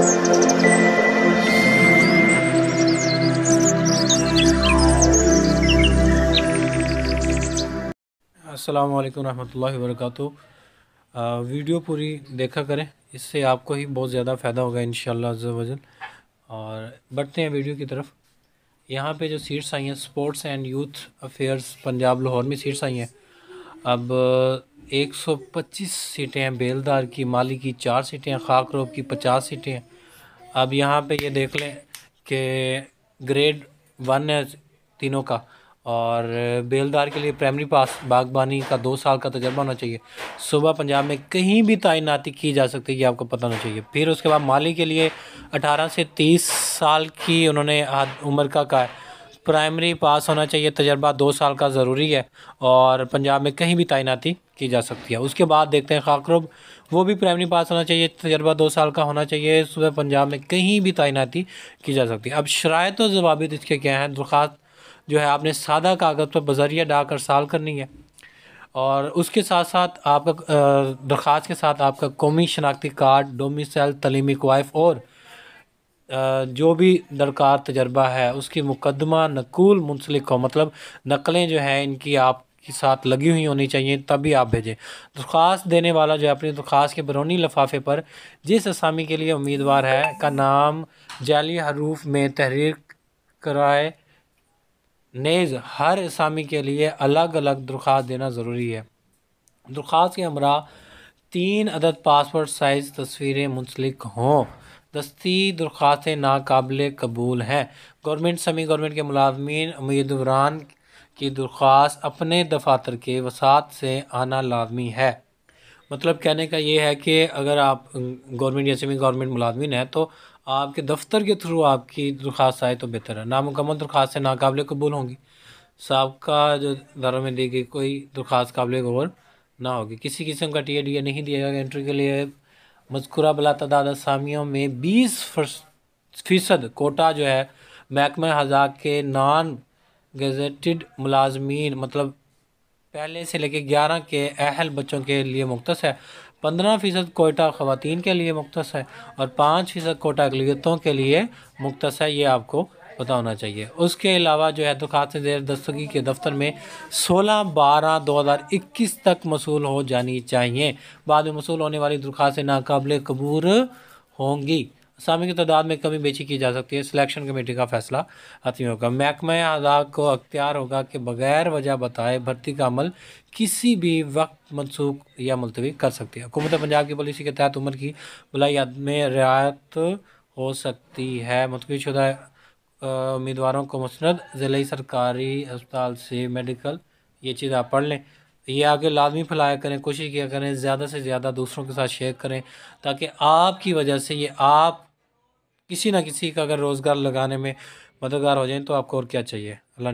असलकम वरहमल वरक वीडियो पूरी देखा करें इससे आपको ही बहुत ज़्यादा फ़ायदा होगा इन शजल और बढ़ते हैं वीडियो की तरफ यहाँ पे जो सीट्स आई हैं sports and youth affairs Punjab Lahore में सीट्स आई हैं अब 125 uh, सीटें हैं बेलदार की माली की चार सीटें हैं खाकरोब की 50 सीटें हैं अब यहाँ पे ये देख लें कि ग्रेड वन है तीनों का और बेलदार के लिए प्राइमरी पास बागबानी का दो साल का तजर्बा होना चाहिए सुबह पंजाब में कहीं भी तैनाती की जा सकती है ये आपको पता होना चाहिए फिर उसके बाद माली के लिए 18 से 30 साल की उन्होंने उम्र का कहा है प्राइमरी पास होना चाहिए तजर्बा दो साल का ज़रूरी है और पंजाब में कहीं भी तैनाती की जा सकती है उसके बाद देखते हैं खाकरुब वो भी प्राइमरी पास होना चाहिए तजर्बा दो साल का होना चाहिए सुबह पंजाब में कहीं भी तैनाती की जा सकती है अब शराय और तो जवाब इसके क्या हैं दरख्वास्त जो है आपने सादा कागज़ पर बजरिया डाकर साल करनी है और उसके साथ साथ आपका दरख्वास्त के साथ आपका कौमी शनाख्ती कार्ड डोमिसल तलीमी कोफ और जो भी दरकार तजर्बा है उसकी मुकदमा नकूल मुंसलिक हो मतलब नकलें जो हैं इनकी आप के साथ लगी हुई होनी चाहिए तभी आप भेजें दरख्वास्त देने वाला जो है अपनी दरख्वास्त के बरौनी लफाफे पर जिस असामी के लिए उम्मीदवार है का नाम जाली हरूफ में तहरीर कराए नेज़ हर असामी के लिए अलग अलग दरख्वास्त देना ज़रूरी है दरख्वास्त के हमरा तीन अदद पासपोर्ट साइज़ तस्वीरें मुंसलिक हों दस्ती दरख्वास्तें नाकबिल कबूल हैं गवर्नमेंट समी गवर्नमेंट के मुलाजमीन उम्मीदवारान की दरख्वास्त अपने दफातर के वसात से आना लाजमी है मतलब कहने का ये है कि अगर आप गवर्नमेंट या सेमी गवर्नमेंट मुलाजमिन है तो आपके दफ्तर के थ्रू आपकी दरख्वास्त आए तो बेहतर है नामुकम्मल दरख्वास्तें नाकबिल कबूल होंगी सबका जो दारों में दी गई कोई दरख्वास्त काबिल कबूल ना होगी किसी किस्म का टी ए डी ए नहीं दिया जाएगा एंट्री के लिए मजकूरा तदाद असामियों में बीस फ़ीसद कोटा जो है महकमा हजा के नान गज़ेटेड मुलाजमीन मतलब पहले से लेके ग्यारह के अहल बच्चों के लिए मुख्त है पंद्रह फ़ीसद कोटा ख़वान के लिए मुख्त है और पाँच फ़ीसद कोटा अकलीतों के लिए मुख्त है ये आपको पता होना चाहिए उसके अलावा जो है दुखात जेर दस्तगी के दफ्तर में 16 बारह 2021 तक मसूल हो जानी चाहिए बाद में मसूल होने वाली दरख्वास्तें नाकबले कबूर होंगी असामी की तादाद में कमी बेची की जा सकती है सिलेक्शन कमेटी का फैसला हतमी होगा महकमा आदाब को अख्तियार होगा कि बगैर वजह बताए भर्ती का अमल किसी भी वक्त मनसूख या मुलतवी कर सकती है हुकूमत पंजाब की पॉलिसी के तहत उम्र की बुलाई में रियायत हो सकती है मुतवी शुदा उम्मीदवारों को मुस्ंद ज़िले सरकारी अस्पताल से मेडिकल ये चीज़ आप पढ़ लें ये आगे लाजमी फैलाया करें कोशिश किया करें ज़्यादा से ज़्यादा दूसरों के साथ शेयर करें ताकि आपकी वजह से ये आप किसी ना किसी का अगर रोज़गार लगाने में मददगार हो जाए तो आपको और क्या चाहिए अल्लाह